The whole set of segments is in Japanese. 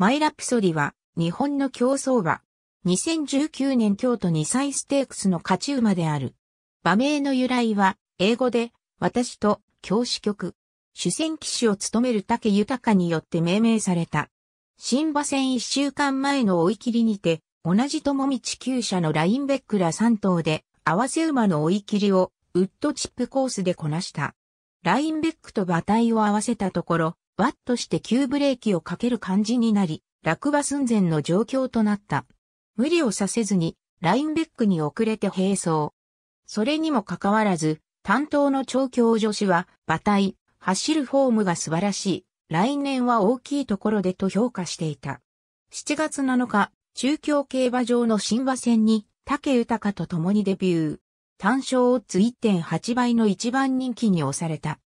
マイラプソディは、日本の競争馬。2019年京都2歳ステークスの勝ち馬である。馬名の由来は、英語で、私と、教師局。主戦騎手を務める竹豊によって命名された。新馬戦一週間前の追い切りにて、同じ友道旧車のラインベックら3頭で、合わせ馬の追い切りを、ウッドチップコースでこなした。ラインベックと馬体を合わせたところ、ワッとして急ブレーキをかける感じになり、落馬寸前の状況となった。無理をさせずに、ラインベックに遅れて並走。それにもかかわらず、担当の調教助手は、馬体、走るフォームが素晴らしい。来年は大きいところでと評価していた。7月7日、中京競馬場の新馬戦に、竹豊と共にデビュー。単勝オッズ1.8倍の一番人気に押された。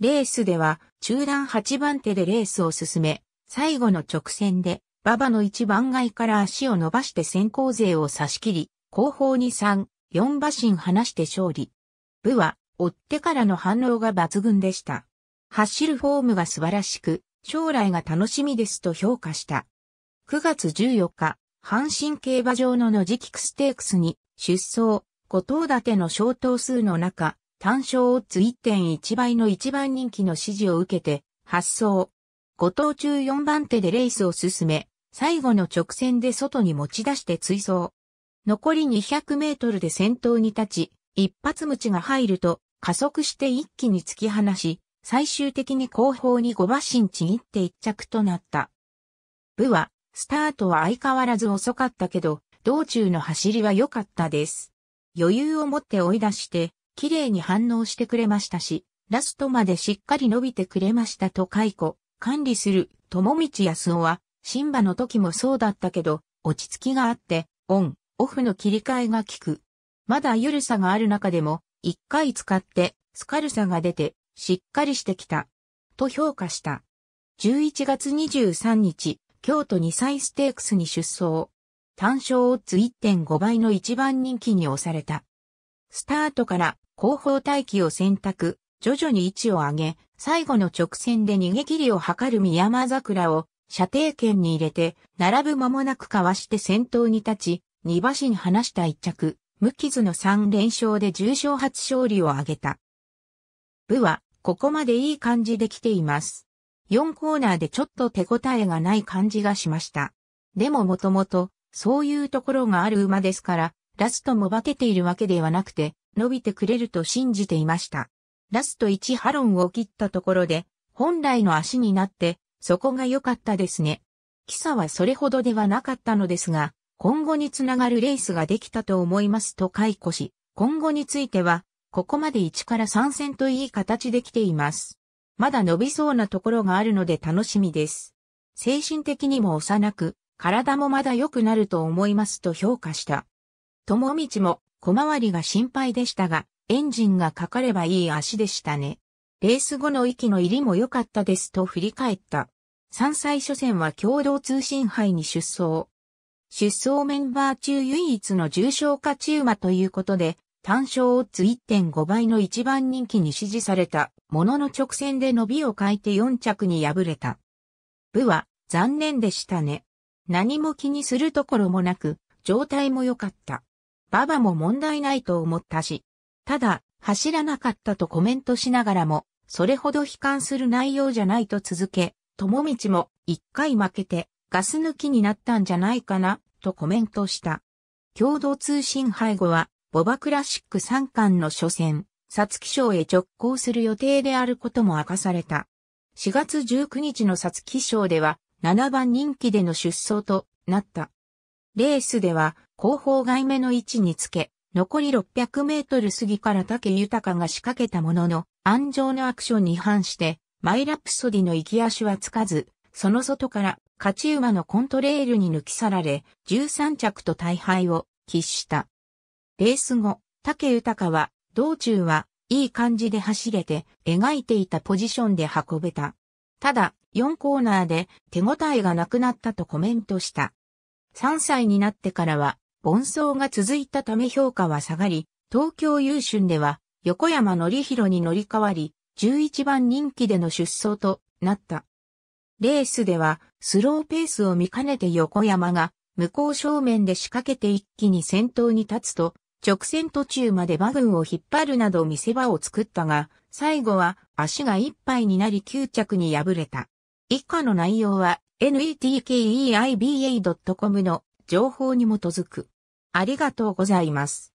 レースでは中段8番手でレースを進め、最後の直線で馬場の1番外から足を伸ばして先行勢を差し切り、後方に3、4馬身離して勝利。部は追ってからの反応が抜群でした。走るフォームが素晴らしく、将来が楽しみですと評価した。9月14日、阪神競馬場のノジキクステークスに出走、5頭立ての小頭数の中、単勝オッズ1.1倍の一番人気の指示を受けて、発走。後頭中4番手でレースを進め、最後の直線で外に持ち出して追走。残り200メートルで先頭に立ち、一発ムチが入ると、加速して一気に突き放し、最終的に後方に5馬身ちぎって一着となった。部は、スタートは相変わらず遅かったけど、道中の走りは良かったです。余裕を持って追い出して、綺麗に反応してくれましたし、ラストまでしっかり伸びてくれましたと解雇、管理する、友道康夫は、シンバの時もそうだったけど、落ち着きがあって、オン、オフの切り替えが効く。まだ緩さがある中でも、一回使って、スカルさが出て、しっかりしてきた。と評価した。11月23日、京都2歳ステークスに出走。単勝オッズ1.5倍の一番人気に押された。スタートから後方待機を選択、徐々に位置を上げ、最後の直線で逃げ切りを図る宮間桜を射程圏に入れて、並ぶ間もなくかわして先頭に立ち、2馬身離した一着、無傷の3連勝で重賞初勝利を挙げた。部は、ここまでいい感じで来ています。4コーナーでちょっと手応えがない感じがしました。でももともと、そういうところがある馬ですから、ラストも化けているわけではなくて、伸びてくれると信じていました。ラスト1ハロンを切ったところで、本来の足になって、そこが良かったですね。キサはそれほどではなかったのですが、今後につながるレースができたと思いますと解雇し、今後については、ここまで1から3戦といい形できています。まだ伸びそうなところがあるので楽しみです。精神的にも幼く、体もまだ良くなると思いますと評価した。友道も小回りが心配でしたが、エンジンがかかればいい足でしたね。レース後の息の入りも良かったですと振り返った。山歳初戦は共同通信杯に出走。出走メンバー中唯一の重症化中馬ということで、単勝オッズ1.5倍の一番人気に支持されたものの直線で伸びを変えて4着に敗れた。部は残念でしたね。何も気にするところもなく、状態も良かった。馬場も問題ないと思ったし、ただ、走らなかったとコメントしながらも、それほど悲観する内容じゃないと続け、友道も一回負けてガス抜きになったんじゃないかな、とコメントした。共同通信背後は、ボバクラシック3巻の初戦、皐月賞へ直行する予定であることも明かされた。4月19日の皐月賞では、7番人気での出走となった。レースでは、後方外目の位置につけ、残り600メートル過ぎから竹豊が仕掛けたものの、安城のアクションに反して、マイラプソディの行き足はつかず、その外から勝ち馬のコントレールに抜き去られ、13着と大敗を喫した。レース後、竹豊は、道中はいい感じで走れて、描いていたポジションで運べた。ただ、4コーナーで手応えがなくなったとコメントした。3歳になってからは、盆走が続いたため評価は下がり、東京優春では横山則弘に乗り換わり、11番人気での出走となった。レースではスローペースを見かねて横山が向こう正面で仕掛けて一気に先頭に立つと、直線途中まで馬群を引っ張るなど見せ場を作ったが、最後は足が一杯になり9着に敗れた。以下の内容は netkeeiba.com の情報に基づく。ありがとうございます。